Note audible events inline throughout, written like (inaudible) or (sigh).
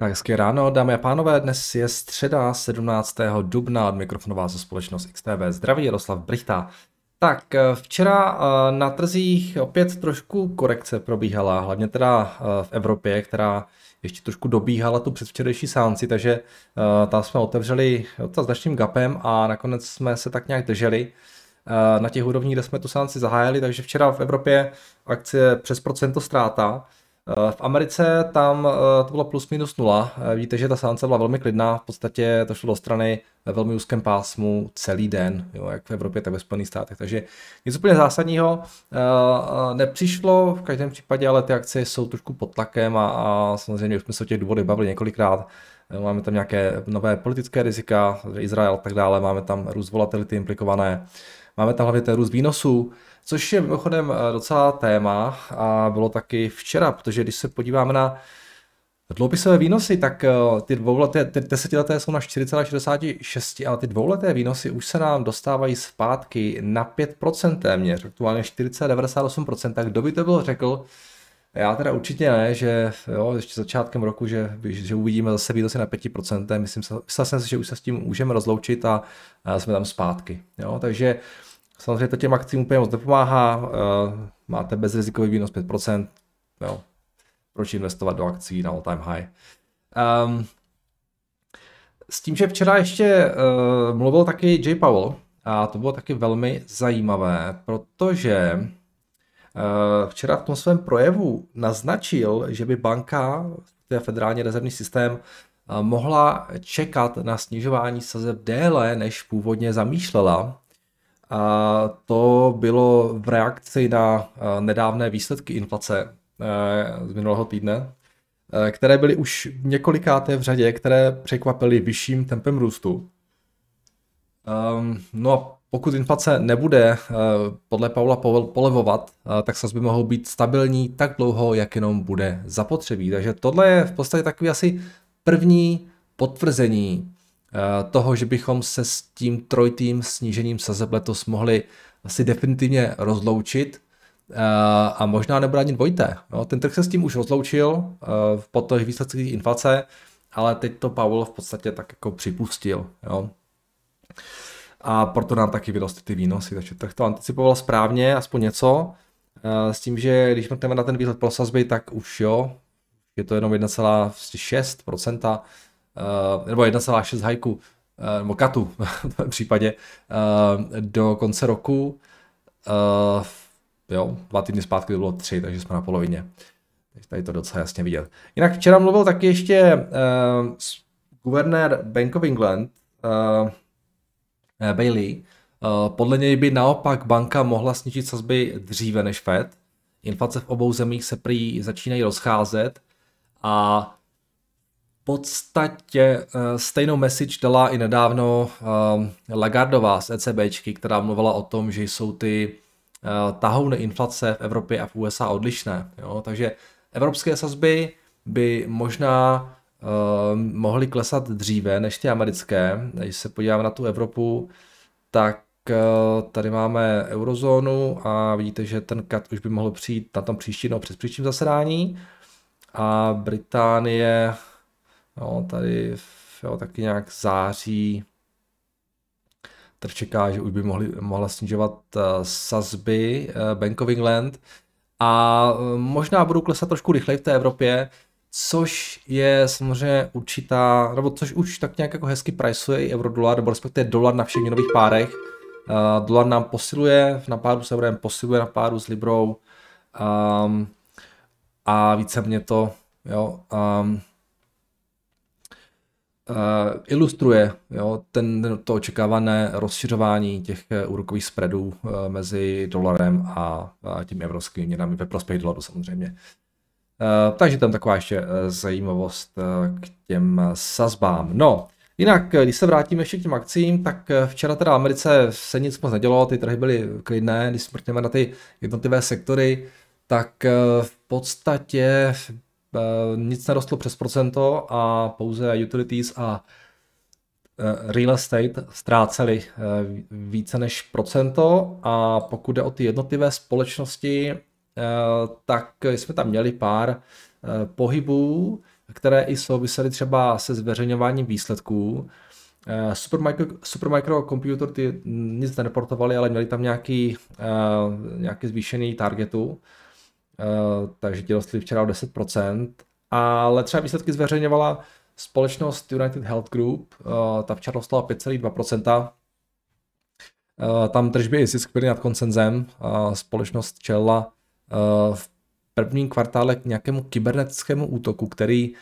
Tak hezké ráno, dámy a pánové, dnes je středa 17. dubna, od mikrofonová ze společnost XTV. Zdraví Jaroslav Brichta. Tak, eh, včera eh, na trzích opět trošku korekce probíhala, hlavně teda eh, v Evropě, která ještě trošku dobíhala tu předvčerejší sánci, takže tam jsme otevřeli docela značným gapem a nakonec jsme se tak nějak drželi na těch úrovních, kde jsme tu sánci zahájili, takže včera v Evropě akcie přes procento ztráta, Eh, v Americe tam eh, to bylo plus minus nula. Eh, Víte, že ta sánce byla velmi klidná, v podstatě to šlo do strany ve velmi úzkém pásmu celý den, jo, jak v Evropě, tak ve Spojených státech. Takže nic úplně zásadního nepřišlo, v každém případě, ale ty akce jsou trošku pod tlakem a, a samozřejmě už jsme se o těch důvodech bavili několikrát. Máme tam nějaké nové politické rizika, Izrael a tak dále, máme tam růst volatility implikované, máme tam hlavně ten růst výnosů, což je mimochodem eh, docela téma a bylo taky včera, protože když se podíváme na dloupisové výnosy, tak eh, ty dvouleté, ty desetileté jsou na 4,66, ale ty dvouleté výnosy už se nám dostávají zpátky na 5% téměř, aktuálně 4,98%, tak kdo by to byl řekl, já teda určitě ne, že jo, ještě začátkem roku, že, že uvidíme zase výnosy na 5%, myslím, myslel jsem si, že už se s tím můžeme rozloučit a, a jsme tam zpátky. Jo, takže uh, Samozřejmě to těm akcím úplně moc nepomáhá, eh, máte bezrizikový výnos 5%, jo. proč investovat do akcí na all time high. Um, s tím, že včera ještě uh, mluvil taky Jay Powell, a to bylo taky velmi zajímavé, protože uh, včera v tom svém projevu naznačil, že by banka, je federální rezervní systém, uh, mohla čekat na snižování sazeb déle, než původně zamýšlela, a to bylo v reakci na eh, nedávné výsledky inflace eh, z minulého týdne, eh, které byly už několikáté v řadě, které překvapily vyšším tempem růstu. Ehm, no a pokud inflace nebude podle Paula polevovat, tak sazby mohou být stabilní tak dlouho, jak jenom bude zapotřebí. Takže tohle je v podstatě takový asi první potvrzení Eh, toho, že bychom se s tím trojtým snížením sazeb letos mohli asi definitivně rozloučit eh, a možná nebude ani dvojité. No, ten trh se s tím už rozloučil eh, po těch výsledcích inflace, ale teď to Powell v podstatě tak jako připustil. Jo. A proto nám taky vyrostly ty výnosy, takže trh to anticipoval správně, aspoň něco. S tím, že když mrkneme na ten výhled pro sazby, tak už jo, je to jenom 1,6%, Eh, nebo 1,6 hajku, eh, nebo katu (laughs) v tom případě, eh, do konce roku. Jo, dva týdny zpátky to bylo tři, takže jsme na polovině. Takže tady to docela jasně vidět. Jinak včera mluvil taky ještě guvernér Bank of England, Bailey, podle něj by naopak banka mohla snížit sazby dříve než Fed. Inflace v obou zemích se prý začínají rozcházet a podstatě eh, stejnou message dala i nedávno eh, Lagardová z ECBčky, která mluvila o tom, že jsou ty eh, tahouny inflace v Evropě a v USA odlišné. Jo? Takže evropské sazby by možná mohly klesat dříve než ty americké. Když se podíváme na tu Evropu, tak tady máme eurozónu a vidíte, že ten kat už by mohl přijít na tom příští, no přes příštím zasedání. A Británie Jo, tady jo, taky nějak září trh čeká, že už by mohli, mohla snižovat uh, sazby uh, Bank of England a uh, možná budou klesat trošku rychleji v té Evropě, což je samozřejmě určitá, nebo což už tak nějak jako hezky pricuje i eurodolar, nebo respektive dolar na všech měnových párech. Uh, dolar nám posiluje, na páru s eurem posiluje, na páru s librou um, a více mě to, jo, um, Eh, ilustruje jo, ten, to očekávané rozšiřování těch eh, úrokových spreadů eh, mezi dolarem a, a těmi evropskými měnami ve prospěch dolaru samozřejmě. Takže tam taková ještě zajímavost k těm sazbám. No, jinak, když se vrátíme ještě k těm akcím, tak včera teda v Americe se nic moc nedělo, ty trhy byly klidné, když smrtneme na ty jednotlivé sektory, tak v podstatě Eh, nic nerostlo přes procento a pouze utilities a eh, real estate ztráceli eh, více než procento a pokud jde o ty jednotlivé společnosti, tak jsme tam měli pár pohybů, které i souvisely třeba se zveřejňováním výsledků. Supermicro, Supermicro Computer ty nic neportovali, ale měli tam nějaký, nějaký zvýšený targetu Eh, takže ti rostly včera o 10%, ale třeba výsledky zveřejňovala společnost United Health Group, eh, ta včera rostla 5,2%, eh, tam tržby i zisk byly nad koncenzem, společnost čelila v prvním kvartále k nějakému kybernetickému útoku, který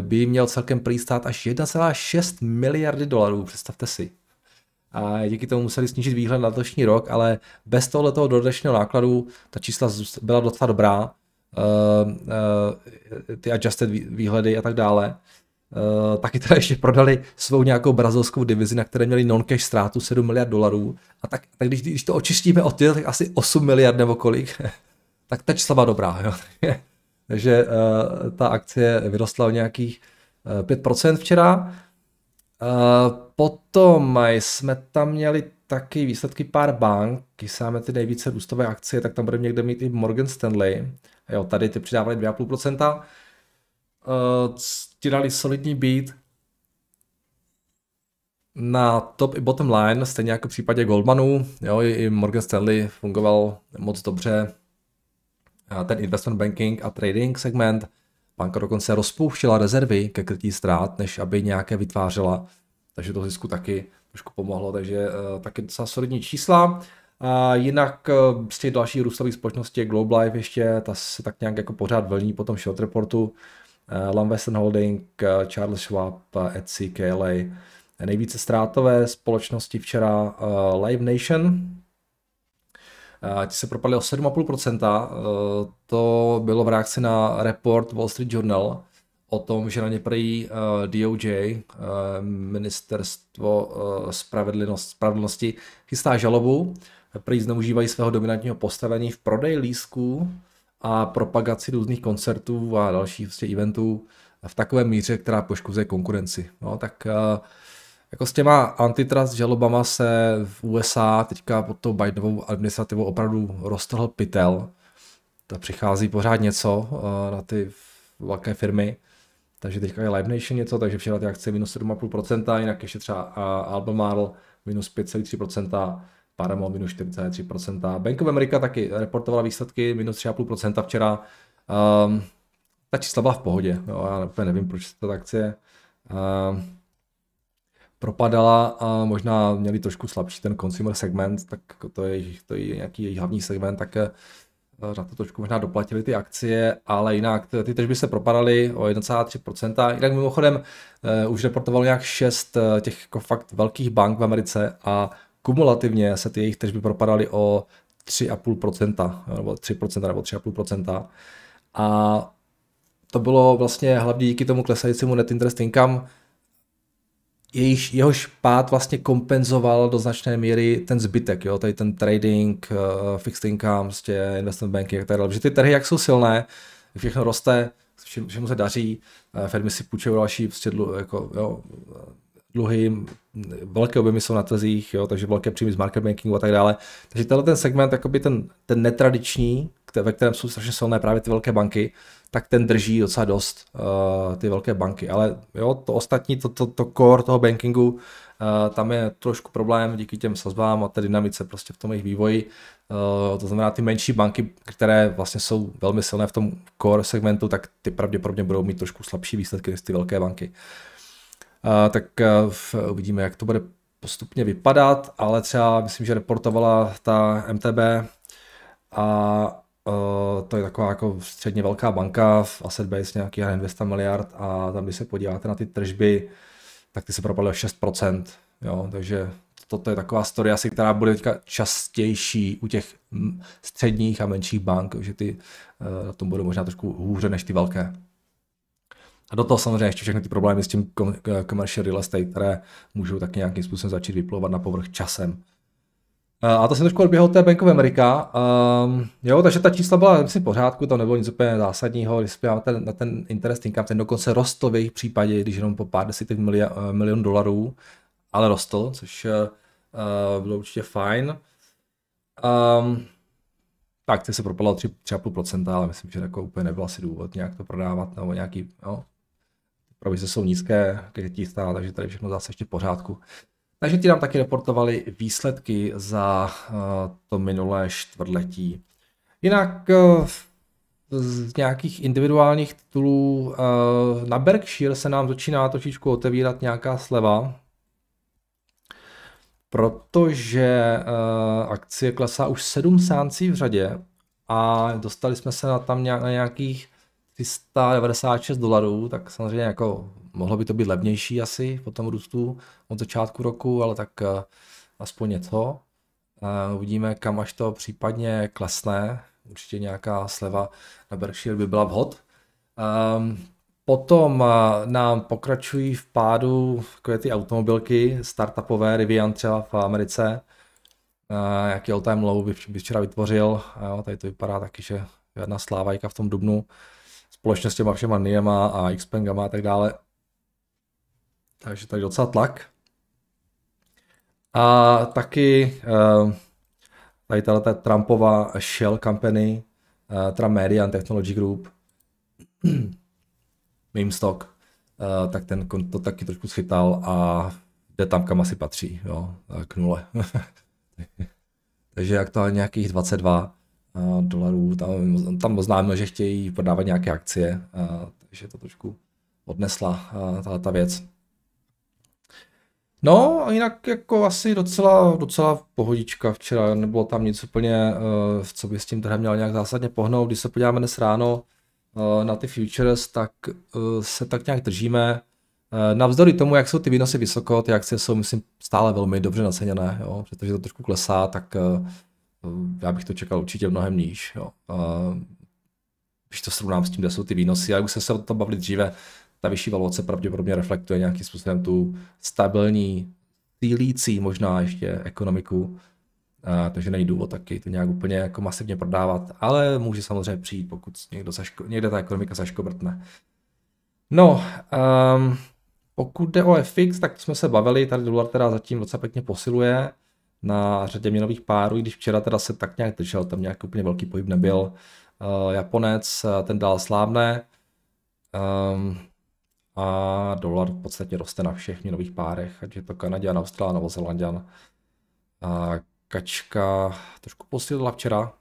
by měl celkem přistát až 1,6 miliardy dolarů, představte si a díky tomu museli snížit výhled na letošní rok, ale bez tohoto dodatečného nákladu ta čísla byla docela dobrá, uh, uh, ty adjusted výhledy a tak dále. Uh, taky teda ještě prodali svou nějakou brazilskou divizi, na které měli non-cash ztrátu 7 miliard dolarů. A tak, tak když, když to očistíme od těch, tak asi 8 miliard nebo kolik, (laughs) tak ta čísla byla dobrá. Jo? (laughs) Takže uh, ta akcie vyrostla o nějakých uh, 5% včera. Uh, Potom jsme tam měli taky výsledky pár bank, máme ty nejvíce růstové akcie, tak tam budeme někde mít i Morgan Stanley. Jo, tady ty přidávali 2,5%. Eh, ti dali solidní beat na top i bottom line, stejně jako v případě Goldmanu, jo, i Morgan Stanley fungoval moc dobře. A ten investment banking a trading segment, banka dokonce rozpouštěla rezervy ke krytí ztrát, než aby nějaké vytvářela takže to zisku taky trošku pomohlo, takže eh, taky docela solidní čísla. A jinak eh, z těch dalších růstových společností je Globe Life ještě, ta se tak nějak jako pořád vlní po tom short reportu. Eh, Lam Western Holding, Charles Schwab, Etsy, KLA. Nejvíce ztrátové společnosti včera Live Nation, ti se propadly o 7,5%, to bylo v reakci na report Wall Street Journal, o tom, že na ně prý uh, eh, DOJ, uh, eh, ministerstvo uh, spravedlnost, spravedlnosti, chystá žalobu, prý zneužívají svého dominantního postavení v prodeji lísků a propagaci různých koncertů a dalších vlastně eventů v takové míře, která poškozuje konkurenci. No, tak uh, jako s těma antitrust žalobama se v USA teďka pod tou Bidenovou administrativou opravdu roztrhl pytel. To přichází pořád něco uh, na ty velké firmy. Takže teďka je Live Nation něco, takže včera ty akce minus 7,5%, jinak ještě třeba Albemarle minus 5,3%, Paramount minus 4,3%. Bank of America taky reportovala výsledky minus 3,5% včera. Um, ta čísla byla v pohodě, jo, já úplně nevím, proč ta akcie um, propadala a možná měli trošku slabší ten consumer segment, tak to je, to je nějaký jejich hlavní segment, tak eh, na eh, to trošku možná doplatili ty akcie, ale jinak ty tržby se propadaly o 1,3%. Jinak mimochodem eh, už reportovalo nějak 6 eh, těch jako fakt velkých bank v Americe a kumulativně se ty jejich tržby propadaly o 3,5%, nebo 3% nebo 3,5%. A to bylo vlastně hlavně díky tomu klesajícímu net interest income, jejich, jehož pád vlastně kompenzoval do značné míry ten zbytek, jo, tady ten trading, uh, fixed income, prostě investment banking a tak dále, protože ty trhy jak jsou silné, všechno roste, všem, všemu se daří, uh, firmy si půjčují další prostě dlu, jako, jo, eh, dluhy, mm, velké objemy jsou na trzích, jo, takže velké příjmy z market bankingu a tak dále. Takže tenhle ten segment, jakoby ten, ten netradiční, ve kterém jsou strašně silné právě ty velké banky, tak ten drží docela dost uh, ty velké banky. Ale jo, to ostatní, to, to, to core toho bankingu, uh, tam je trošku problém díky těm sazbám a té dynamice prostě v tom jejich vývoji. Uh, to znamená, ty menší banky, které vlastně jsou velmi silné v tom core segmentu, tak ty pravděpodobně budou mít trošku slabší výsledky než ty velké banky. Uh, tak uh, uvidíme, jak to bude postupně vypadat, ale třeba myslím, že reportovala ta MTB a Eh, to je taková jako středně velká banka, v asset base nějaký 200 miliard a tam, když se podíváte na ty tržby, tak ty se propadly o 6%. Jo, takže toto je taková story asi, která bude teďka častější u těch středních a menších bank, že ty eh, na tom budou možná trošku hůře než ty velké. A do toho samozřejmě ještě všechny ty problémy s tím eh, commercial real estate, které můžou tak nějakým způsobem začít vyplouvat na povrch časem. Eh, a to se trošku odběhlo té Bank of America. Um, jo, takže ta čísla byla, myslím, v pořádku, tam nebylo nic úplně zásadního, když se na ten, na ten interest income, ten dokonce rostl v jejich případě, když jenom po pár desítek milion, eh, milion dolarů, ale rostl, což uh, bylo určitě fajn. Um, tak, akce se propadlo 3,5%, ale myslím, že jako úplně nebyl asi důvod nějak to prodávat nebo nějaký, jo, provize jsou nízké, když stále, takže tady všechno zase ještě v pořádku. Takže ti nám taky reportovali výsledky za eh, to minulé čtvrtletí. Jinak eh, z nějakých individuálních titulů eh, na Berkshire se nám začíná trošičku otevírat nějaká sleva, protože akcie klesá už sedm sáncí v řadě a dostali jsme se na tam na nějakých 396 dolarů, tak samozřejmě jako mohlo by to být levnější asi po tom růstu od začátku roku, ale tak eh, aspoň něco. Eh, uvidíme, kam až to případně klesne. Určitě nějaká sleva na Berkshire by byla vhod. Ehm, potom eh, nám pokračují v pádu takové ty automobilky, startupové, Rivian třeba v Americe. Jaký all time low by včera vytvořil. Jo, tady to vypadá taky, že žádná slávajka v tom dubnu společně s těma všema Niema a Xpengama a tak dále. Takže tady docela tlak. A taky eh, tady tato Trumpova Shell Company, eh, Trump Media and Technology Group, (clears throat) meme stock, eh, tak ten to taky trošku schytal a jde tam, kam asi patří, jo, k nule. (laughs) Takže aktuálně nějakých 22 dolarů. Tam, tam oznámil, že chtějí prodávat nějaké akcie, takže to trošku odnesla tahle ta věc. No, a jinak jako asi docela, docela pohodička včera, nebylo tam nic úplně, e, co by s tím trhem měl nějak zásadně pohnout. Když se podíváme dnes ráno e, na ty futures, tak e, se tak nějak držíme. Navzdory tomu, jak jsou ty výnosy vysoko, ty akcie jsou, myslím, stále velmi dobře naceněné, jo? protože to trošku klesá, tak já bych to čekal určitě mnohem níž. Jo. A když to srovnám s tím, kde jsou ty výnosy, a už jsem se o tom bavili dříve, ta vyšší valuace pravděpodobně reflektuje nějakým způsobem tu stabilní, týlící možná ještě ekonomiku, a, takže není důvod taky to nějak úplně jako masivně prodávat, ale může samozřejmě přijít, pokud někdo zaško, někde ta ekonomika zaškobrtne. No, um, pokud jde o FX, tak jsme se bavili, tady dolar teda zatím docela pěkně posiluje na řadě měnových párů, když včera teda se tak nějak držel, tam nějaký úplně velký pohyb nebyl. Uh, Japonec, eh, ten dál slávne. Um, ehm, a dolar v podstatě roste na všech měnových párech, ať je to Kanaděn, Austrál, Novozelanděn. A kačka trošku posílila včera,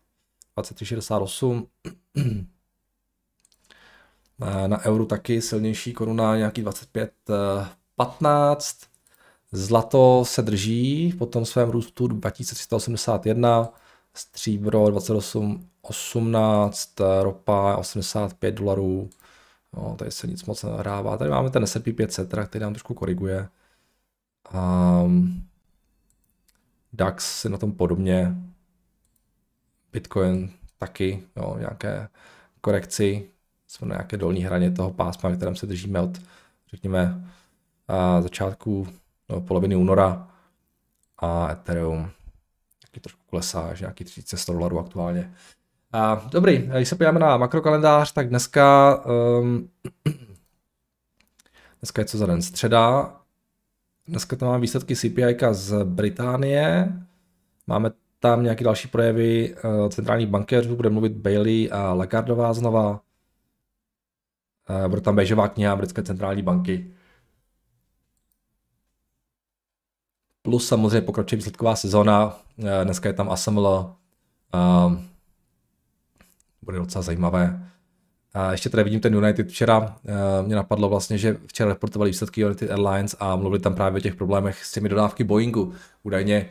23,68. Eh, na euru taky silnější koruna, nějaký 25 15. Zlato se drží po tom svém růstu 2381, stříbro 28,18, ropa 85 dolarů. No, tady se nic moc nehrává. Tady máme ten S&P 500, který nám trošku koriguje. Um, DAX je na tom podobně. Bitcoin taky, jo, nějaké korekci. Jsme na nějaké dolní hraně toho pásma, v kterém se držíme od, řekněme, začátku poloviny února a Ethereum taky trošku klesá, až nějaký 3100 dolarů aktuálně. A, dobrý, když se podíváme na makrokalendář, tak dneska, um, (clears throat) dneska je co za den? Středa. Dneska tam máme výsledky CPI z Británie. Máme tam nějaké další projevy uh, centrálních bankéřů, bude mluvit Bailey a Lagardová znova. Uh, bude tam bežová kniha Britské centrální banky. plus samozřejmě pokračuje výsledková sezona, eh, dneska je tam ASML, ehm, bude docela zajímavé. A ještě tady vidím ten United včera, eh, mě napadlo vlastně, že včera reportovali výsledky United Airlines a mluvili tam právě o těch problémech s těmi dodávky Boeingu. Údajně,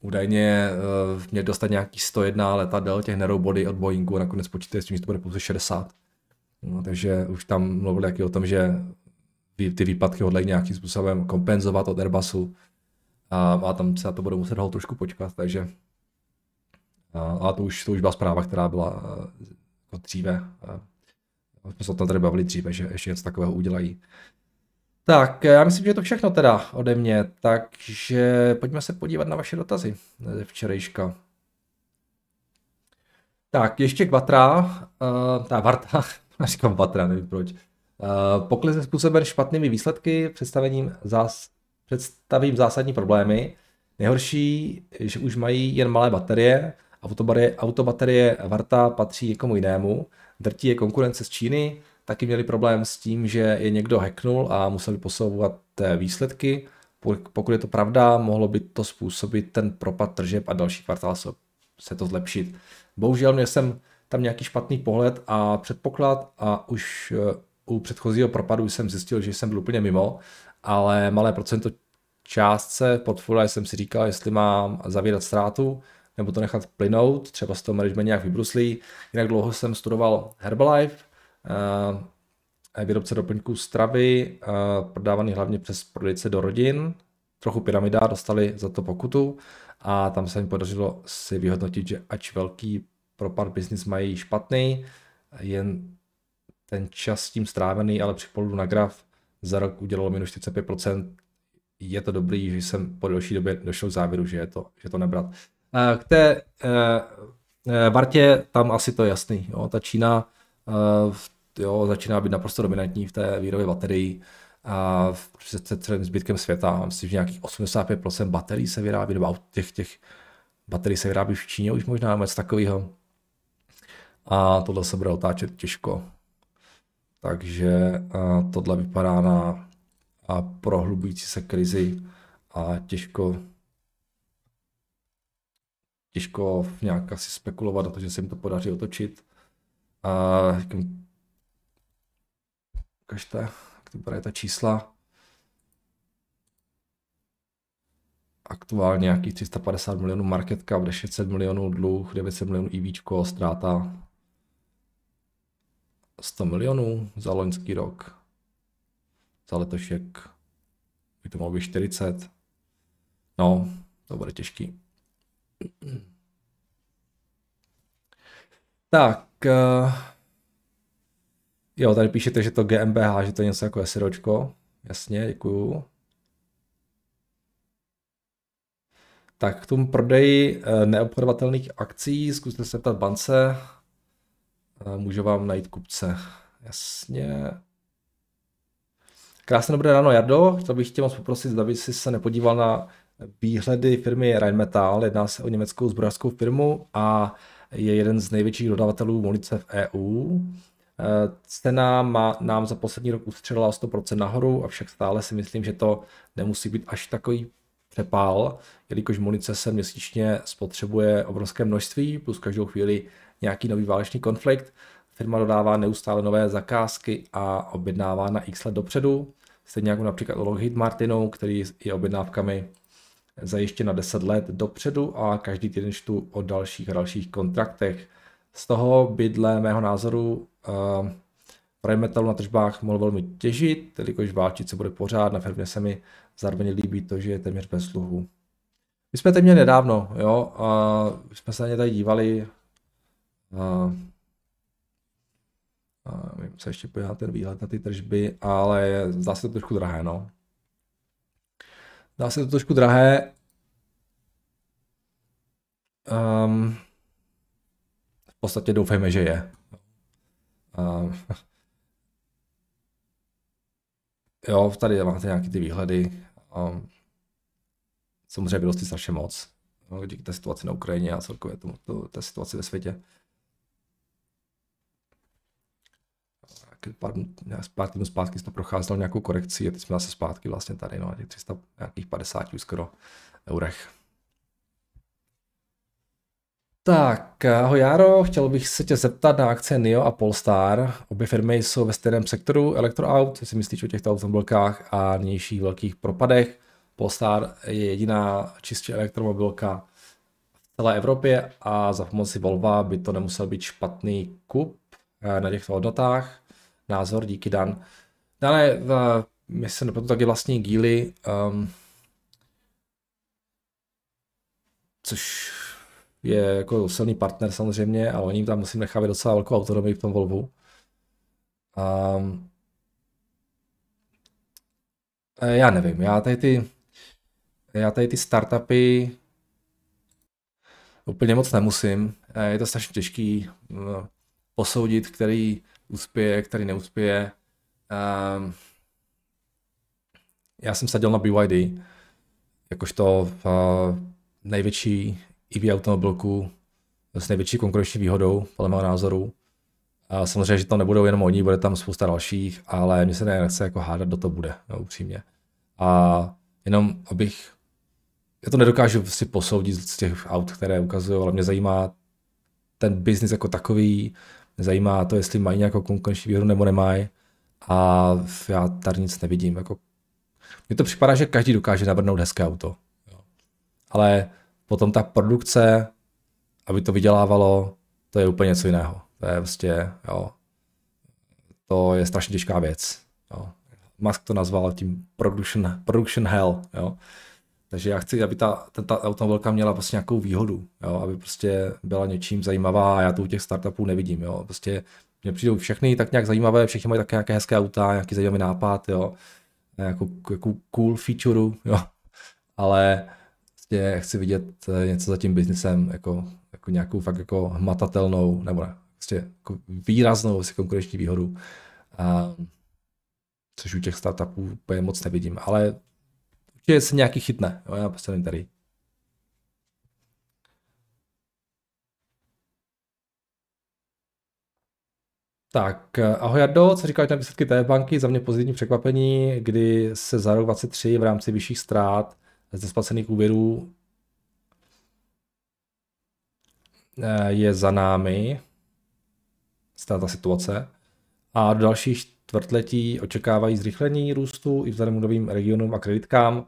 údajně eh, mě dostat nějaký 101 letadel těch nerobody od Boeingu a nakonec počítají s tím, že to bude pouze 60. No, takže už tam mluvili taky o tom, že ty výpadky hodlají nějakým způsobem kompenzovat od Airbusu, a, a tam se na to budou muset trošku počkat, takže a, a to, už, to už byla zpráva, která byla e, jako dříve. A, e, jsme se o tom tady bavili dříve, že ještě něco takového udělají. Tak, e, já myslím, že je to všechno teda ode mě, takže pojďme se podívat na vaše dotazy ze včerejška. Tak, ještě Vatra, uh, ta Varta, (laughs) říkám Vatra, nevím proč. Uh, pokles je způsoben špatnými výsledky, představením zás představím zásadní problémy. Nejhorší, že už mají jen malé baterie, autobaterie, autobaterie Varta patří někomu jinému, drtí je konkurence z Číny, taky měli problém s tím, že je někdo hacknul a museli posouvat eh, výsledky. Pokud je to pravda, mohlo by to způsobit ten propad tržeb a další kvartál se to zlepšit. Bohužel měl jsem tam nějaký špatný pohled a předpoklad a už eh, u předchozího propadu jsem zjistil, že jsem byl úplně mimo ale malé procento částce portfolia jsem si říkal, jestli mám zavírat ztrátu, nebo to nechat plynout, třeba z toho management nějak vybruslí. Jinak dlouho jsem studoval Herbalife, eh, výrobce doplňků stravy, eh, prodávaný hlavně přes prodejce do rodin, trochu pyramida, dostali za to pokutu a tam se mi podařilo si vyhodnotit, že ač velký propad biznis mají špatný, jen ten čas s tím strávený, ale při na graf za rok udělalo minus 45%, je to dobrý, že jsem po delší době došel k závěru, že je to, že to nebrat. Eh, k té Bartě, eh, eh, tam asi to je jasný. Jo. Ta Čína jo, začíná být naprosto dominantní v té výrobě baterií a před celým zbytkem světa. Myslím, že nějakých 85% baterií se vyrábí, nebo těch, těch baterií se vyrábí v Číně už možná, něco takového. A tohle se bude otáčet těžko. Takže tohle vypadá na prohlubující se krizi a těžko těžko nějak asi spekulovat na to, že se jim to podaří otočit. A říkám, ukažte, jak to bude ta čísla. Aktuálně nějakých 350 milionů market cap, 600 milionů dluh, 900 milionů IV, ztráta 100 milionů za loňský hmm. rok. Za letošek by to mohlo být 40. No, to bude těžký. Tak, eh, jo, tady píšete, že to GmbH, že to je něco jako SROčko. Jasně, děkuju. Tak k tomu prodeji eh, neobchodovatelných akcí zkuste se ptat bance, Můžu vám najít kupce. Jasně. Krásné dobré ráno, Jardo. Chtěl bych tě moc poprosit, aby si se nepodíval na výhledy firmy Rheinmetall. Jedná se o německou zbrojařskou firmu a je jeden z největších dodavatelů munice v EU. E, cena má, nám za poslední rok ustřelila o 100% nahoru, avšak stále si myslím, že to nemusí být až takový přepál, jelikož munice se měsíčně spotřebuje obrovské množství, plus každou chvíli nějaký nový válečný konflikt. Firma dodává neustále nové zakázky a objednává na x let dopředu, stejně jako například Lockheed Martinu, který je objednávkami zajištěn na 10 let dopředu a každý týden čtu o dalších a dalších kontraktech. Z toho by dle mého názoru uh, eh, Prime Metal na tržbách mohl velmi těžit, jelikož válčit se bude pořád, na firmě se mi zároveň líbí to, že je téměř bez sluhu. My jsme teď měli nedávno, jo, a jsme se na ně tady dívali, a, a nevím, co ještě podívat ten výhled na ty tržby, ale zdá se to trošku drahé, no. Zdá se to trošku drahé. Um, v podstatě doufejme, že je. Um, (laughs) jo, tady máte nějaké ty výhledy. Um, samozřejmě bylo strašně moc no, díky té situaci na Ukrajině a celkově tomu, to, té situaci ve světě. pár, týdnů zpátky jsme procházeli nějakou korekci a teď jsme zase zpátky vlastně tady, no, těch 300, nějakých 50 skoro eurech. Tak, ahoj Jaro, chtěl bych se tě zeptat na akce NIO a Polestar. Obě firmy jsou ve stejném sektoru elektroaut, co si myslíš o těchto automobilkách a nějších velkých propadech. Polestar je jediná čistě elektromobilka v celé Evropě a za pomoci Volva by to nemusel být špatný kup eh, na těchto hodnotách názor, díky Dan. Dané, uh, my se proto taky vlastní díly, um, což je jako silný partner samozřejmě, ale oni tam musím nechávat docela velkou autonomii v tom volbu. Um, já nevím, já tady ty, já tady ty startupy úplně moc nemusím. Je to strašně těžký uh, posoudit, který uspěje, který neuspěje. Um, já jsem seděl na BYD, jakožto uh, největší EV automobilku s největší konkurenční výhodou, podle mého názoru. A samozřejmě, že to nebudou jenom oni, bude tam spousta dalších, ale mě se nechce jako hádat, do to bude, no, upřímně. A jenom abych, já to nedokážu si posoudit z těch aut, které ukazují, ale mě zajímá ten biznis jako takový, Zajímá to, jestli mají nějakou konkurenční výhodu nebo nemají. A já tady nic nevidím. Jako, mně to připadá, že každý dokáže nabrnout hezké auto. Jo. Ale potom ta produkce, aby to vydělávalo, to je úplně něco jiného. To je prostě, jo, to je strašně těžká věc. Jo. Musk to nazval tím production, production hell. Jo. Takže já chci, aby ta, ta, ta automobilka měla prostě nějakou výhodu, jo? aby prostě byla něčím zajímavá a já to u těch startupů nevidím. Jo? Prostě mě přijdou všechny tak nějak zajímavé, všichni mají také nějaké hezké auta, nějaký zajímavý nápad, jo? Nějakou, jako, cool feature, jo? ale prostě chci vidět eh, něco za tím biznesem jako, jako nějakou fakt jako hmatatelnou, nebo ne, prostě jako výraznou si konkurenční výhodu, a, což u těch startupů moc nevidím, ale určitě se nějaký chytne. Jo, já postavím tady. Tak, ahoj Jardo, co říkáš na výsledky té banky? Za mě pozitivní překvapení, kdy se za rok 23 v rámci vyšších ztrát ze nesplacených úvěrů eh, je za námi ta situace. A do dalších čtvrtletí očekávají zrychlení růstu i vzhledem k novým regionům a kreditkám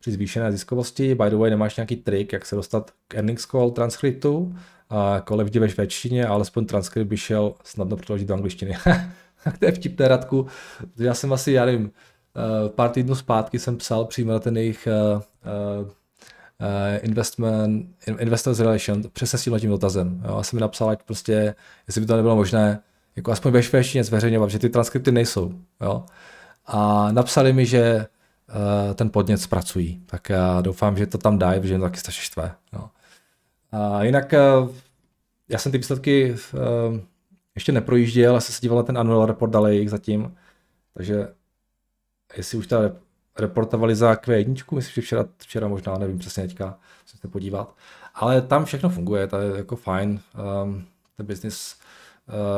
při zvýšené ziskovosti. By the way, nemáš nějaký trik, jak se dostat k earnings call transkriptu, a kole jako vždy ve švédštině, alespoň transkript by šel snadno přeložit do angličtiny. (laughs) tak to je vtipné, Radku. Já jsem asi, já nevím, eh, pár týdnů zpátky jsem psal přímo na ten jejich eh, eh, investment, investors relation, přesně s tím dotazem. Jo. Já jsem mi napsal, ať prostě, jestli by to nebylo možné, jako aspoň ve švédštině zveřejňovat, že ty transkripty nejsou. Jo? A napsali mi, že eh, ten podnět zpracují. Tak já doufám, že to tam dají, protože jim to taky strašně štve. No. A jinak eh, já jsem ty výsledky eh, ještě neprojížděl, ale jsem se díval na ten annual report, ale jich zatím. Takže jestli už ta reportovali za Q1, myslím, že včera, včera možná, nevím přesně teďka, musím se podívat. Ale tam všechno funguje, to je jako fajn. Um, ten business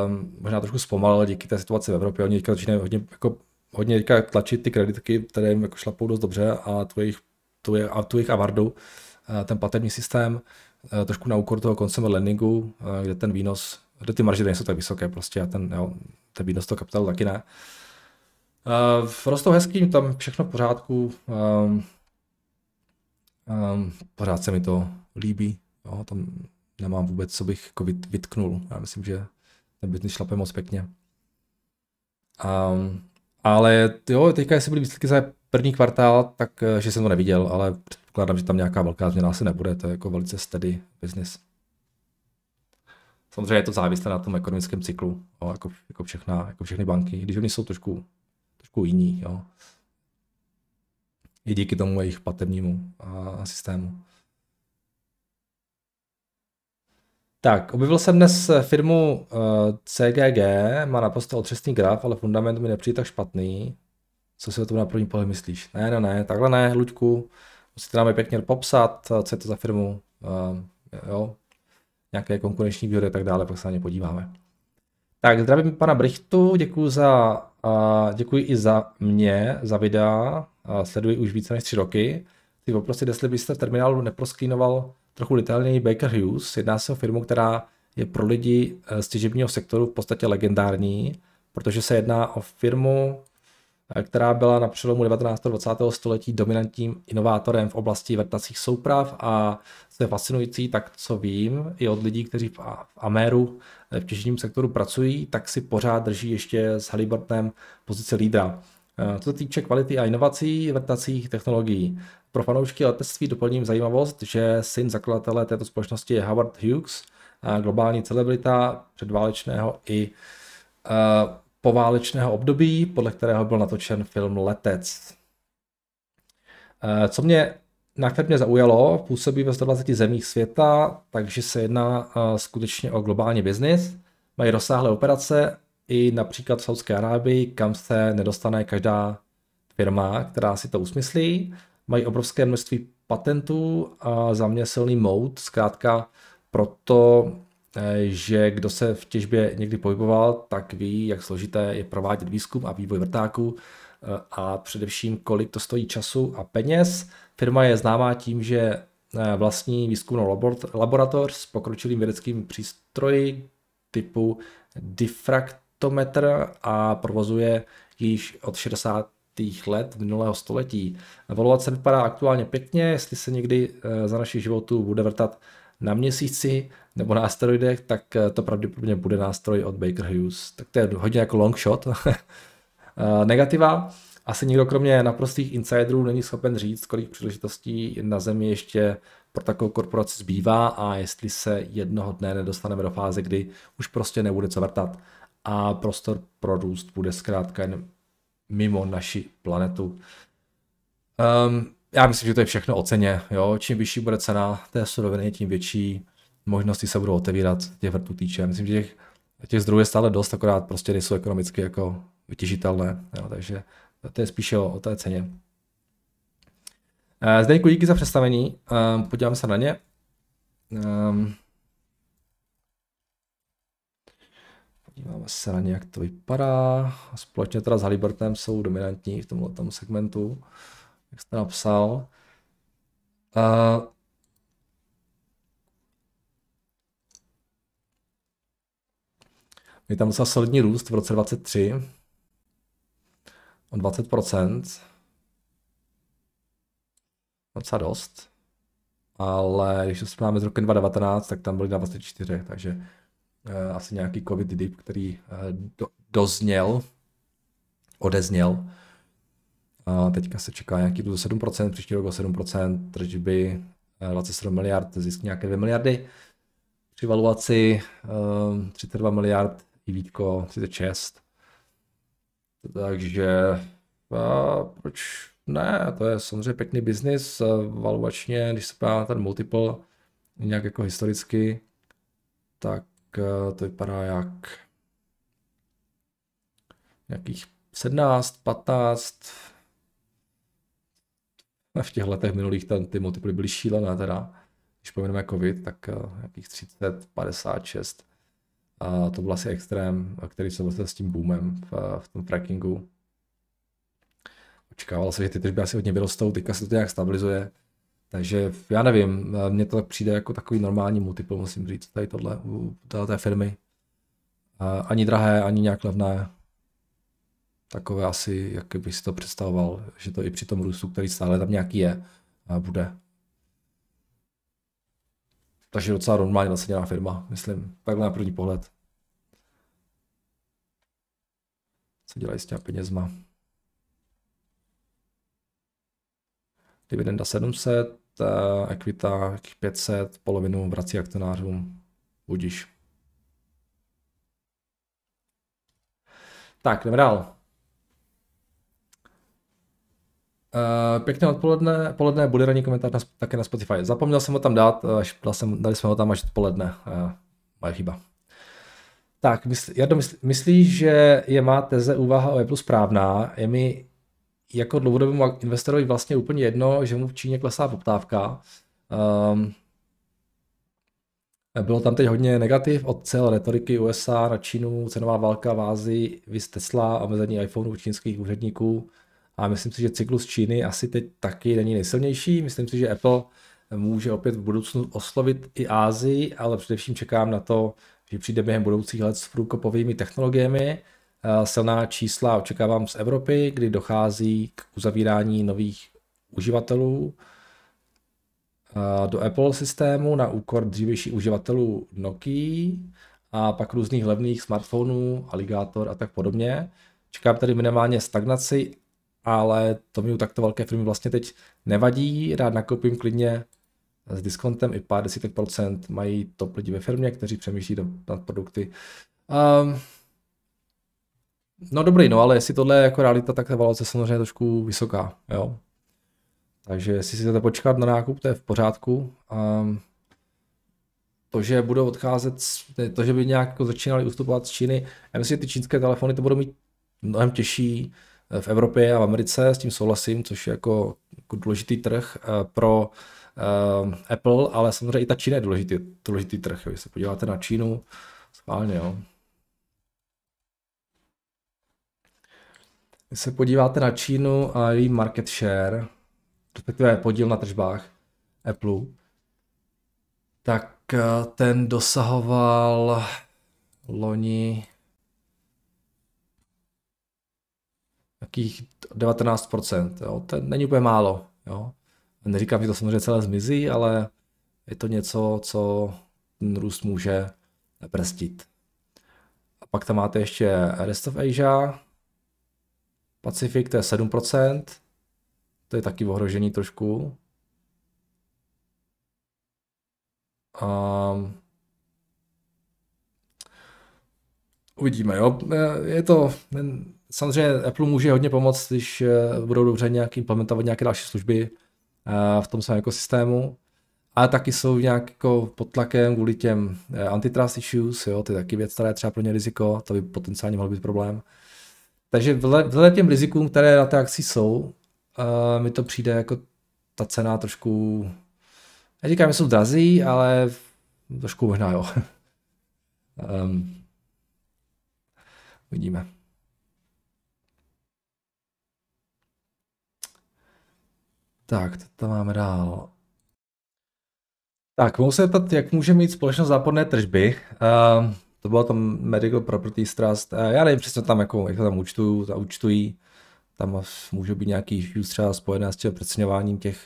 um, možná trošku zpomalil díky té situaci v Evropě. Oni teďka začínají hodně, jako, hodně teďka tlačit ty kreditky, které jim jako šlapou dost dobře a tu jejich, tu je, a tu jejich avardu, eh, ten platební systém, eh, trošku na úkor toho consumer lendingu, eh, kde ten výnos, kde ty marže nejsou tak vysoké prostě a ten, jo, ten výnos toho kapitálu taky ne. Uh, rostou hezký, tam všechno v pořádku. Um, um, pořád se mi to líbí. Jo, tam nemám vůbec, co bych jako vytknul. Já myslím, že ten business šlape moc pěkně. Um, ale jo, teďka jestli byly výsledky za první kvartál, tak eh, že jsem to neviděl, ale předpokládám, že tam nějaká velká změna asi nebude, to je jako velice steady business. Samozřejmě je to závislé na tom ekonomickém cyklu, jo, jako, jako, všechna, jako všechny banky, když oni jsou trošku, trošku jiní. Jo. I díky tomu jejich platebnímu a, a systému. Tak, objevil jsem dnes firmu uh, eh, CGG, má naprosto otřesný graf, ale fundament mi nepřijde tak špatný. Co si o tom na první pohled myslíš? Ne, ne, ne, takhle ne, Luďku. Musíte nám je pěkně popsat, eh, co je to za firmu, uh, jo, nějaké konkurenční výhody a tak dále, pak se na ně podíváme. Tak, zdravím pana Brichtu, děkuji za, uh, děkuji i za mě, za videa, uh, sleduji už více než tři roky. Ty poprosit, jestli byste v terminálu neprosklínoval trochu detailněji Baker Hughes. Jedná se o firmu, která je pro lidi eh, z těžebního sektoru v podstatě legendární, protože se jedná o firmu, eh, která byla na přelomu 19. a 20. století dominantním inovátorem v oblasti vrtacích souprav a co je fascinující, tak co vím, i od lidí, kteří v Ameru eh, v těžebním sektoru pracují, tak si pořád drží ještě s Halliburtonem pozici lídra. Co se týče kvality a inovací vrtacích technologií, pro fanoušky letectví doplním zajímavost, že syn zakladatele této společnosti je Howard Hughes, globální celebrita předválečného i poválečného období, podle kterého byl natočen film Letec. co mě na mě zaujalo, působí ve 120 zemích světa, takže se jedná skutečně o globální biznis. Mají rozsáhlé operace i například v Saudské Arábii, kam se nedostane každá firma, která si to usmyslí mají obrovské množství patentů a za mě silný mout, zkrátka proto, eh, že kdo se v těžbě někdy pohyboval, tak ví, jak složité je provádět výzkum a vývoj vrtáků eh, a především kolik to stojí času a peněz. Firma je známá tím, že eh, vlastní výzkumnou laboratoř s pokročilým vědeckým přístroji typu difraktometr a provozuje již od 60 let minulého století. Evaluace vypadá aktuálně pěkně, jestli se někdy eh, za naší životu bude vrtat na měsíci nebo na asteroidech, tak eh, to pravděpodobně bude nástroj od Baker Hughes. Tak to je hodně jako long shot. (laughs) Eh, negativa. Asi nikdo kromě naprostých insiderů není schopen říct, kolik příležitostí na Zemi ještě pro takovou korporaci zbývá a jestli se jednoho dne nedostaneme do fáze, kdy už prostě nebude co vrtat a prostor pro růst bude zkrátka jen mimo naši planetu. Um, já myslím, že to je všechno o ceně. Jo? Čím vyšší bude cena té suroviny, tím větší možnosti se budou otevírat těch vrtů týče. Myslím, že těch, těch zdrojů je stále dost, akorát prostě nejsou ekonomicky jako vytěžitelné. Jo? Takže to je spíše o, o té ceně. Eh, Zdejku, díky za představení. Ehm, podívám se na ně. Ehm, Podíváme se na ně, jak to vypadá. Společně teda s Halibertem jsou dominantní v tomto segmentu, jak jste napsal. Uh, je tam docela solidní růst v roce 23 o 20%. Docela dost. Ale když to srovnáme z roku 2019, tak tam byly 24, takže Eh, asi nějaký covid dip, který eh, dozněl, odezněl. A teďka se čeká nějaký plus 7%, příští rok 7%, tržby 27 eh, miliard, zisk nějaké 2 miliardy. Při valuaci 32 miliard, i výtko 36. Takže a proč ne, to je samozřejmě pěkný biznis, valuačně, když se podíváme na ten multiple nějak jako historicky, tak Eh, to vypadá jak nějakých 17, 15. A v těch letech minulých tam ty multiply byly šílené teda. Když pomineme covid, tak nějakých 30, 56. A to byl asi extrém, eh, který se vlastně s tím boomem v, eh, v tom frackingu. Očekával se, že ty tržby asi hodně vyrostou, teďka se to nějak stabilizuje. Takže já nevím, mně to tak přijde jako takový normální multiple, musím říct, tady tohle u té firmy. Ani drahé, ani nějak levné. Takové asi, jak bych si to představoval, že to i při tom růstu, který stále tam nějaký je, bude. Takže docela normálně nasaděná firma, myslím, takhle na první pohled. Co dělají s těma penězma? dividenda 700, Equita 500, polovinu vrací akcionářům. Budíš. Tak, jdeme dál. Uh, pěkné odpoledne, poledne bude ranní komentář na, také na Spotify. Zapomněl jsem ho tam dát, až dal jsem, dali jsme ho tam až odpoledne. Uh, eh, moje chyba. Tak, mysl, Jardo, myslí, myslíš, že je má teze úvaha o Apple správná? Je mi jako dlouhodobému investorovi vlastně úplně jedno, že mu v Číně klesá poptávka. Um, bylo tam teď hodně negativ od celé retoriky USA na Čínu, cenová válka v Ázii, vys Tesla, omezení u čínských úředníků. A myslím si, že cyklus Číny asi teď taky není nejsilnější. Myslím si, že Apple může opět v budoucnu oslovit i Ázii, ale především čekám na to, že přijde během budoucích let s průkopovými technologiemi, Eh, silná čísla očekávám z Evropy, kdy dochází k uzavírání nových uživatelů eh, do Apple systému na úkor dřívějších uživatelů Nokia a pak různých levných smartphonů, Alligator a tak podobně. Čekám tady minimálně stagnaci, ale to mi u takto velké firmy vlastně teď nevadí. Rád nakoupím klidně s diskontem i pár desítek procent. Mají top lidi ve firmě, kteří přemýšlí nad produkty. Um, No dobrý, no ale jestli tohle je jako realita, tak ta valorizace samozřejmě trošku vysoká, jo. Takže jestli si chcete počkat na nákup, to je v pořádku. A to, že budou odcházet, to, že by nějak jako začínali ustupovat z Číny, já myslím, že ty čínské telefony to budou mít mnohem těžší eh, v Evropě a v Americe, s tím souhlasím, což je jako, jako důležitý trh eh, pro uh, Apple, ale samozřejmě i ta Čína je důležitý, důležitý trh, když se podíváte na Čínu, schválně, jo. Když se podíváte na Čínu a její market share, respektive podíl na tržbách Apple, tak eh, ten dosahoval loni jakých 19%. Jo? To není úplně málo. Jo? Neříkám, že to samozřejmě celé zmizí, ale je to něco, co ten růst může brzdit. A pak tam máte ještě Rest of Asia, Pacifik, to je 7%, to je taky ohrožený trošku. A... uvidíme, jo. E, je to, e, samozřejmě Apple může hodně pomoct, když e, budou dobře nějak implementovat nějaké další služby v tom svém ekosystému, ale taky jsou nějak jako pod tlakem kvůli těm antitrust issues, jo, to je taky věc, která je třeba pro ně riziko, to by potenciálně mohl být problém. Takže vzhledem těm rizikům, které na té akci jsou, uh, mi to přijde jako ta cena trošku, já říkám, že jsou drazí, ale trošku možná jo. um, (laughs) uvidíme. Tak, to tam máme dál. Tak, mohu se ptat, jak může mít společnost záporné tržby. Uh, to bylo tam Medical Property Trust, já nevím přesně tam, jako, jak to tam účtují, ta účtují, tam můžou být nějaký issues třeba spojené s tím přeceňováním těch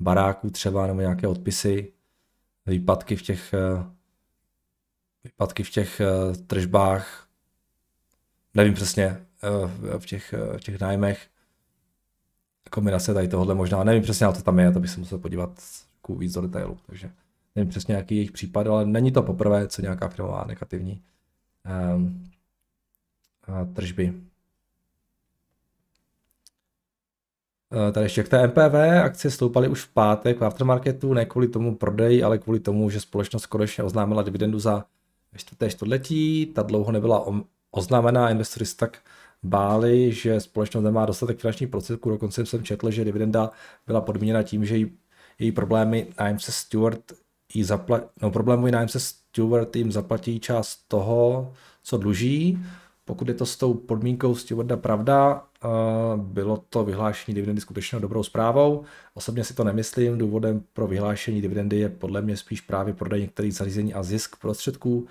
baráků třeba, nebo nějaké odpisy, výpadky v těch, eh, výpadky v těch eh, tržbách, nevím přesně, eh, v těch, v těch nájmech, kombinace tady tohle možná, nevím přesně, ale to tam je, to bych se musel podívat víc do detailu, takže nevím přesně nějaký jejich případ, ale není to poprvé, co nějaká firma má negativní um, a tržby. E, tady ještě k té MPV, akcie stoupaly už v pátek v aftermarketu, ne kvůli tomu prodeji, ale kvůli tomu, že společnost konečně oznámila dividendu za čtvrté čtvrtletí, ta dlouho nebyla oznámená, investory se tak báli, že společnost nemá dostatek finančních prostředků, dokonce jsem četl, že dividenda byla podmíněna tím, že její problémy AMC Stewart jí zapla- no, problémový nájemce steward jim zaplatí část toho, co dluží. Pokud je to s tou podmínkou Stewarda pravda, eh, bylo to vyhlášení dividendy skutečnou dobrou zprávou. Osobně si to nemyslím, důvodem pro vyhlášení dividendy je podle mě spíš právě prodej některých zařízení a zisk prostředků.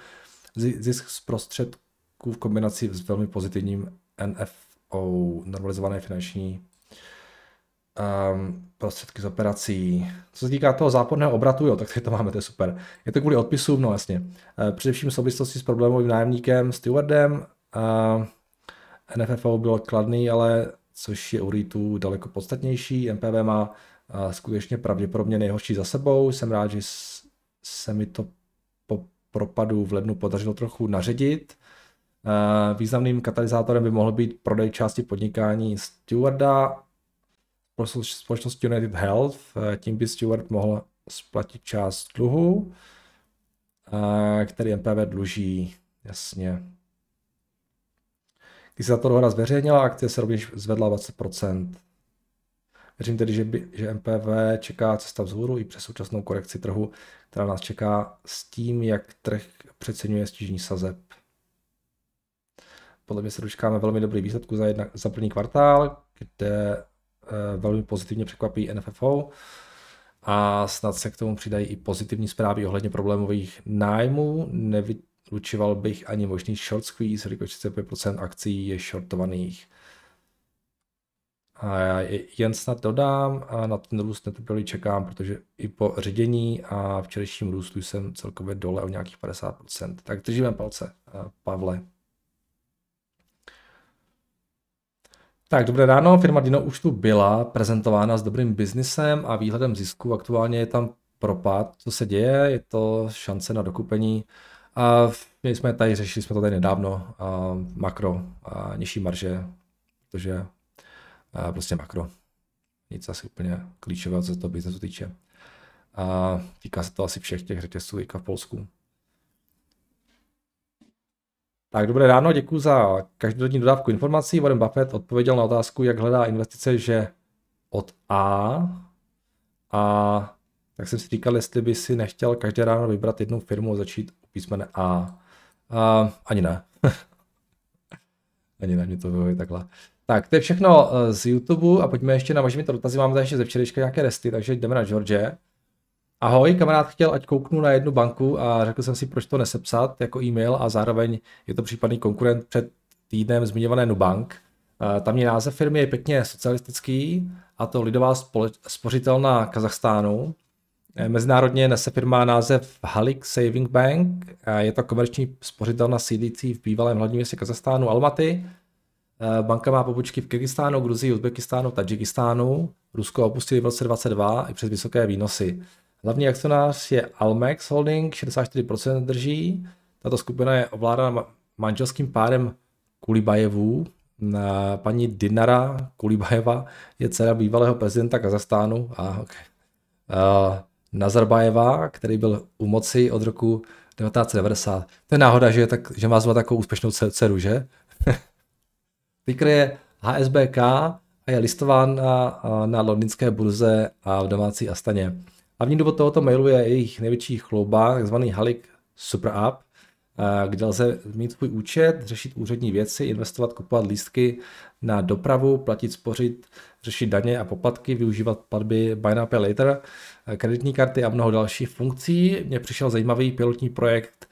Zisk z prostředků v kombinaci s velmi pozitivním NFO, normalizované finanční um, prostředky z operací. Co se týká toho záporného obratu, jo, tak tady to máme, to je super. Je to kvůli odpisům, no jasně. E, především v souvislosti s problémovým nájemníkem Stewardem. E, eh, NFFO byl kladný, ale což je u REITu daleko podstatnější. MPV má a, eh, skutečně pravděpodobně nejhorší za sebou. Jsem rád, že se mi to po propadu v lednu podařilo trochu naředit. E, významným katalyzátorem by mohl být prodej části podnikání Stewarda společnosti společnost United Health, eh, tím by Stewart mohl splatit část dluhu, eh, který MPV dluží, jasně. Když se tato dohoda zveřejnila, akcie se rovněž zvedla 20%. Věřím tedy, že, by, že MPV čeká cesta vzhůru i přes současnou korekci trhu, která nás čeká s tím, jak trh přeceňuje stížení sazeb. Podle mě se dočkáme velmi dobrý výsledku za, jedna, za první kvartál, kde Eh, velmi pozitivně překvapí NFFO a snad se k tomu přidají i pozitivní zprávy ohledně problémových nájmů. Nevylučoval bych ani možný short squeeze, jelikož 35% akcí je shortovaných. A já jen snad dodám, a na ten růst netrpělý čekám, protože i po ředění a včerejším růstu jsem celkově dole o nějakých 50%. Tak držíme palce, eh, Pavle. Tak, dobré ráno, firma Dino už tu byla prezentována s dobrým biznesem a výhledem zisku. Aktuálně je tam propad, co se děje, je to šance na dokupení. A my jsme tady, řešili jsme to tady nedávno, a makro, a nižší marže, protože a prostě makro. Nic asi úplně klíčového, co se toho biznesu týče. A týká se to asi všech těch řetězců, i v Polsku. Tak dobré ráno, děkuji za každodenní dodávku informací. Warren Buffett odpověděl na otázku, jak hledá investice, že od A. A tak jsem si říkal, jestli by si nechtěl každé ráno vybrat jednu firmu a začít u písmene A. a ani ne. (laughs) ani ne, mě to vyhoví takhle. Tak, to je všechno eh, z YouTube a pojďme ještě na vaše dotazy. Máme tady ještě ze včerejška nějaké resty, takže jdeme na George. Ahoj, kamarád chtěl, ať kouknu na jednu banku a řekl jsem si, proč to nesepsat jako e-mail a zároveň je to případný konkurent před týdnem zmiňované Nubank. Eh, Tamní název firmy je pěkně socialistický a to Lidová spořitelná Kazachstánu. Eh, mezinárodně nese firma název Halik Saving Bank. Je to komerční spořitelna sídící v bývalém hlavním městě Kazachstánu Almaty. Eh, banka má pobočky v Kyrgyzstánu, Gruzii, Uzbekistánu, Tadžikistánu. Rusko opustili v roce 2022 i přes vysoké výnosy. Hlavní akcionář je Almex Holding, 64% drží. Tato skupina je ovládána manželským párem Kulibajevů. Paní Dinara Kulibajeva je dcera bývalého prezidenta Kazastánu a Nazarbajeva, který byl u moci od roku 1990. To je náhoda, že, je tak, že má zvolat takovou úspěšnou dceru, že? (laughs) Ticker je HSBK a je listován na, na londýnské burze a v domácí Astaně. Hlavní důvod tohoto mailu je jejich největší chlouba, tzv. Halik Super App, eh, kde lze mít svůj účet, řešit úřední věci, investovat, kupovat lístky na dopravu, platit, spořit, řešit daně a poplatky, využívat platby Buy Now Pay Later, eh, kreditní karty a mnoho dalších funkcí. Mně přišel zajímavý pilotní projekt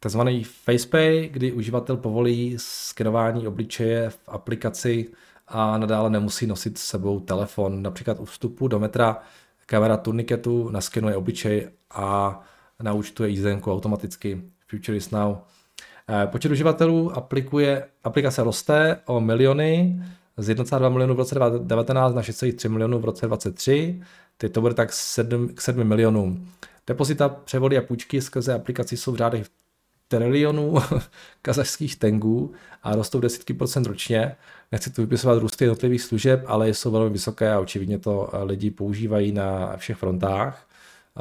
tzv. FacePay, kdy uživatel povolí skenování obličeje v aplikaci a nadále nemusí nosit s sebou telefon. Například u vstupu do metra Kamera turniketu naskenuje obličej a naučtuje jízdenku automaticky. Future is now. Eh, počet uživatelů aplikuje, aplikace roste o miliony z 1,2 milionů v roce 2019 na 6,3 milionů v roce 2023. Teď to bude tak 7, k 7 milionům. Depozita, převody a půjčky skrze aplikaci jsou v řádech trilionů (laughs) kazašských tengů a rostou desítky procent ročně. Nechci tu vypisovat růsty jednotlivých služeb, ale jsou velmi vysoké a očividně to eh, lidi používají na všech frontách.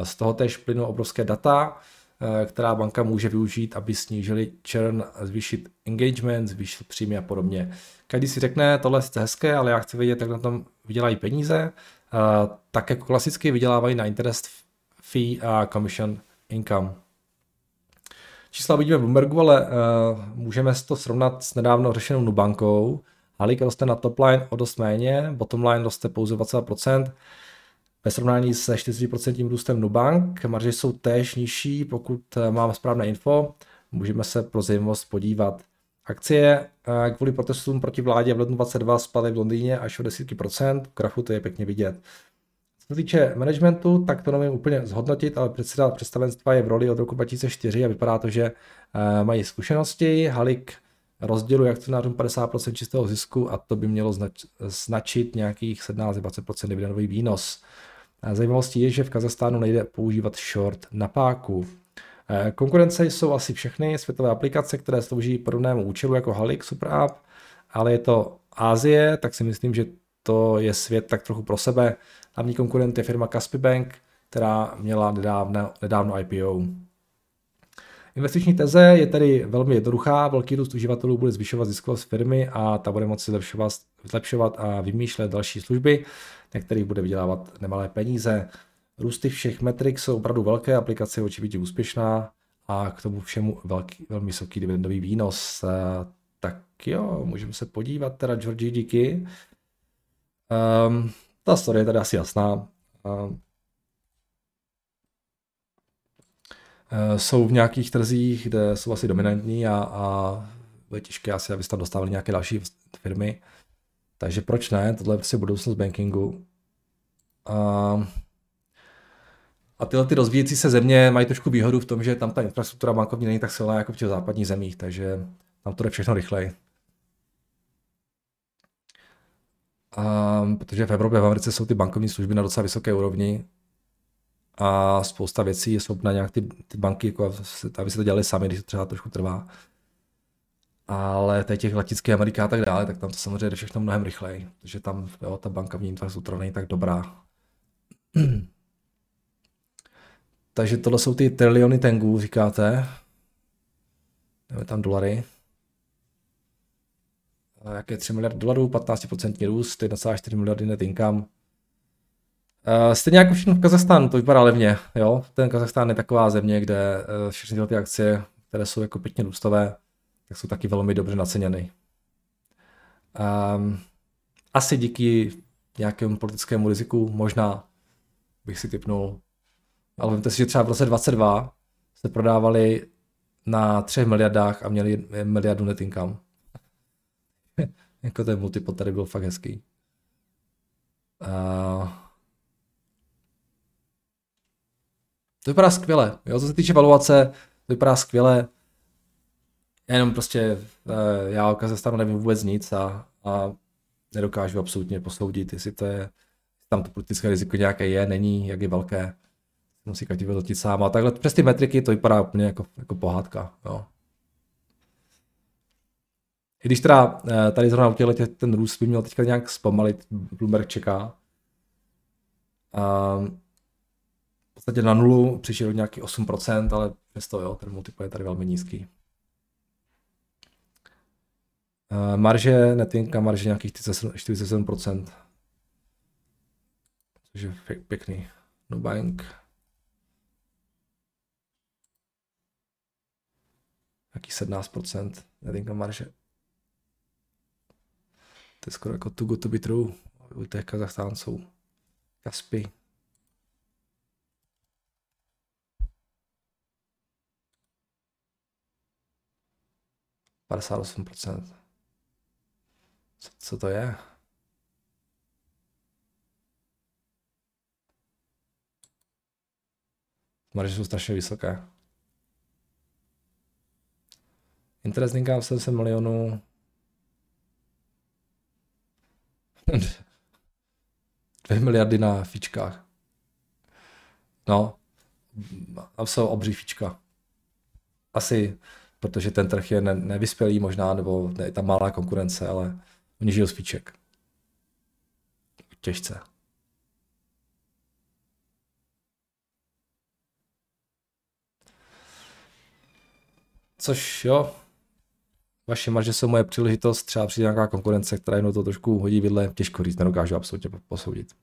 z toho též plynou obrovské data, eh, která banka může využít, aby snížili churn, zvýšit engagement, zvýšit příjmy a podobně. Každý si řekne, tohle je hezké, ale já chci vědět, jak na tom vydělají peníze, eh, tak jako klasicky vydělávají na interest fee a commission income. Čísla vidíme v Bloombergu, ale uh, můžeme to srovnat s nedávno řešenou Nubankou. Halík roste na top line o dost méně, bottom line roste pouze 20%. Ve srovnání se 40% růstem Nubank, marže jsou též nižší, pokud eh, mám správné info. Můžeme se pro zajímavost podívat. Akcie eh, kvůli protestům proti vládě v lednu 22 spadly v Londýně až o procent, v grafu to je pěkně vidět. Co týče managementu, tak to nevím úplně zhodnotit, ale předseda představenstva je v roli od roku 2004 a vypadá to, že eh, mají zkušenosti. Halik rozděluje akcionářům 50% čistého zisku a to by mělo znač- značit nějakých 17-20% dividendový výnos. Eh, zajímavostí je, že v Kazachstánu nejde používat short na páku. Eh, konkurence jsou asi všechny světové aplikace, které slouží podobnému účelu jako Halik Super App, ale je to Asie, tak si myslím, že to je svět tak trochu pro sebe. Hlavní konkurent je firma Caspi Bank, která měla nedávno, nedávno IPO. Investiční teze je tedy velmi jednoduchá. Velký růst uživatelů bude zvyšovat ziskovost firmy a ta bude moci zlepšovat, zlepšovat a vymýšlet další služby, na kterých bude vydělávat nemalé peníze. Růsty všech metrik jsou opravdu velké, aplikace je určitě úspěšná a k tomu všemu velký, velmi vysoký dividendový výnos. Tak jo, můžeme se podívat teda, Georgi, díky. Um, ta story je tady asi jasná. E, jsou v nějakých trzích, kde jsou asi dominantní a, a bude těžké asi, aby se tam dostávali nějaké další firmy. Takže proč ne? Tohle je prostě budoucnost bankingu. A, a tyhle ty rozvíjící se země mají trošku výhodu v tom, že tam ta infrastruktura bankovní není tak silná jako v těch západních zemích, takže tam to jde všechno rychleji. A, ehm, protože v Evropě, v Americe jsou ty bankovní služby na docela vysoké úrovni a spousta věcí jsou na nějak ty, ty banky, jako aby se to dělali sami, když to třeba trošku trvá. Ale tady těch latinských Ameriká a tak dále, tak tam to samozřejmě jde všechno mnohem rychleji, protože tam jo, ta bankovní infrastruktura není tak dobrá. (clears throat) Takže tohle jsou ty triliony tengů, říkáte. Dáme tam dolary. Eh, jaké 3 miliardy dolarů, 15% růst, 1,4 miliardy net income. Eh, stejně jako všechno v Kazachstánu, to vypadá levně, jo. Ten Kazachstán je taková země, kde eh, všechny tyhle ty akcie, které jsou jako pěkně růstové, tak jsou taky velmi dobře naceněny. Um, asi díky nějakému politickému riziku, možná bych si typnul. Ale vímte si, že třeba v roce 22 se prodávali na 3 miliardách a měli miliardu net income. (laughs) jako ten multipod tady byl fakt hezký. A... To vypadá skvěle, jo, co se týče valuace, to vypadá skvěle. Já jenom prostě, eh, já o stanu nevím vůbec nic a, a nedokážu absolutně posoudit, jestli to je, tam to politické riziko nějaké je, není, jak je velké. Musí každý vyhodnotit sám. A takhle přes ty metriky to vypadá úplně jako, jako pohádka. Jo. Když teda eh, tady zrovna u těchto ten růst by měl teďka nějak zpomalit, Bloomberg čeká. A v podstatě na nulu přišel nějaký 8%, ale přesto jo, ten multiple je tady velmi nízký. Eh, marže, netinka marže nějakých 47%. Což je pěkný. Nubank. No Jaký 17%, netinka marže. To je skoro jako too good to be true u těch Kazachstánců. Kaspi. procent. Co, co to je? Marže jsou strašně vysoké. Interest income 700 milionů, (laughs) Dvě miliardy na fíčkách. No, tam jsou obří fíčka. Asi, protože ten trh je ne, nevyspělý možná, nebo je tam malá konkurence, ale oni žijou z fiček. Těžce. Což jo, vaše marže jsou moje příležitost, třeba přijde nějaká konkurence, která jenom to trošku hodí vidle, těžko říct, nedokážu absolutně posoudit.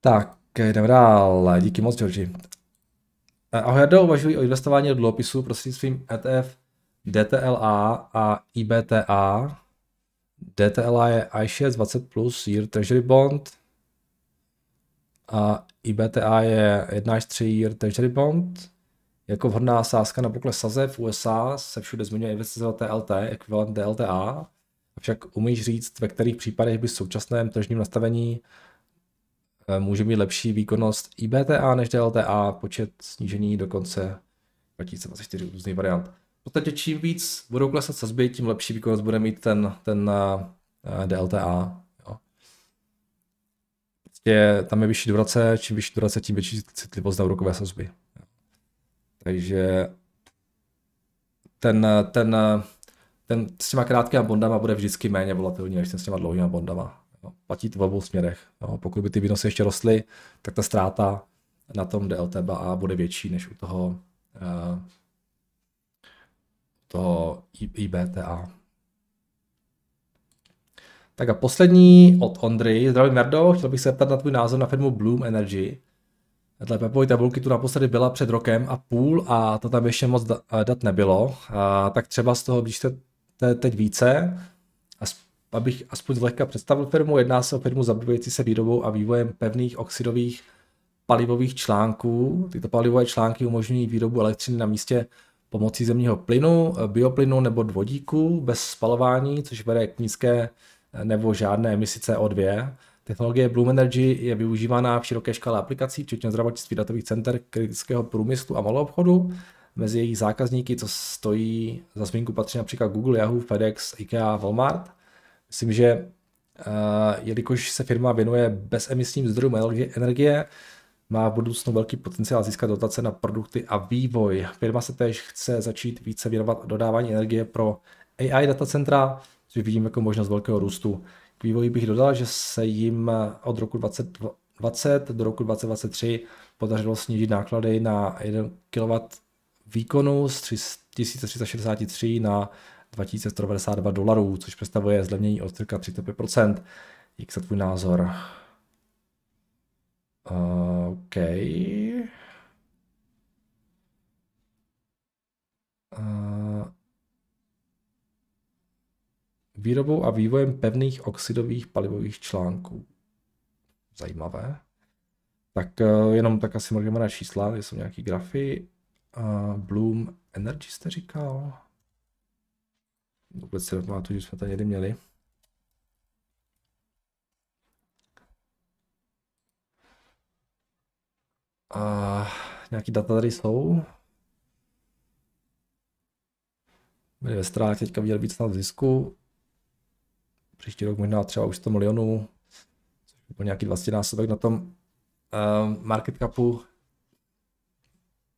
Tak, jdeme dál. Díky moc, Georgi. Eh, ahoj, já uvažuji o investování do dluhopisu prostřednictvím ETF DTLA a IBTA. DTLA je iShares 20 plus Year Treasury Bond a IBTA je 1 až 3 Year Treasury Bond. Jako vhodná sázka na pokles saze v USA se všude zmiňuje investice TLT, ekvivalent DLTA, avšak umíš říct, ve kterých případech by v současném tržním nastavení eh, může mít lepší výkonnost IBTA než DLTA, počet snížení do konce 2024 různý variant. V podstatě čím víc budou klesat sazby, tím lepší výkonnost bude mít ten, ten DLTA. Eh, eh, jo. Prostě tam je vyšší durace, čím vyšší durace, tím větší citlivost na úrokové sazby. Takže ten, ten, ten s těma krátkýma bondama bude vždycky méně volatilní, než ten s těma dlouhýma bondama. No, Platí to v obou směrech. No, Pokud by ty výnosy ještě rostly, tak ta ztráta na tom DLTBA bude větší než u toho, uh, toho IBTA. Tak a poslední od Ondry. Zdravím Merdo, chtěl bych se zeptat na tvůj názor na firmu Bloom Energy. Dle Pepovy tabulky tu naposledy byla před rokem a půl a to tam ještě moc eh, dat nebylo, a tak třeba z toho jste teď více. Abych aspoň zlehka představil firmu, jedná se o firmu zabývající se výrobou a vývojem pevných oxidových palivových článků. Tyto palivové články umožňují výrobu elektřiny na místě pomocí zemního plynu, eh, bioplynu nebo dvodíku bez spalování, což vede k nízké eh, nebo žádné emisi CO2. Technologie Bloom Energy je využívána v široké škále aplikací, včetně zdravotnictví datových center, kritického průmyslu a maloobchodu. Mezi jejich zákazníky, co stojí za zmínku, patří například Google, Yahoo, FedEx, IKEA, Walmart. Myslím, že uh, jelikož se firma věnuje bezemisním zdrojům energie, má v budoucnu velký potenciál získat dotace na produkty a vývoj. Firma se též chce začít více věnovat dodávání energie pro AI datacentra, což vidím jako možnost velkého růstu. K vývoji bych dodal, že se jim od roku 2020 do roku 2023 podařilo snížit náklady na 1 kW výkonu z 1363 na 2192 dolarů, což představuje zlevnění o cirka 35%. Jak se tvůj názor? OK. výrobou a vývojem pevných oxidových palivových článků. Zajímavé. Tak eh, jenom tak asi na čísla, tady jsou nějaký grafy. Bloom Energy jste říkal? Vůbec si nepamatuju, že jsme tady někdy měli. A nějaký data tady jsou. Byli ve ztrátě, teďka viděl víc na zisku příští rok možná třeba už 100 milionů, což by byl nějaký 20 násobek na tom uh, market capu.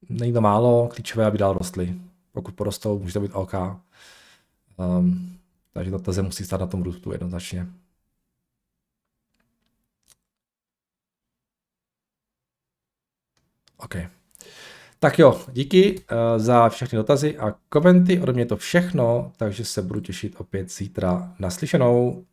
Není to málo, klíčové, aby dál rostly. Pokud porostou, může to být OK. Um, takže ta teze musí stát na tom růstu jednoznačně. Okay. Tak jo, díky eh, za všechny dotazy a komenty. Ode mě je to všechno, takže se budu těšit opět zítra naslyšenou.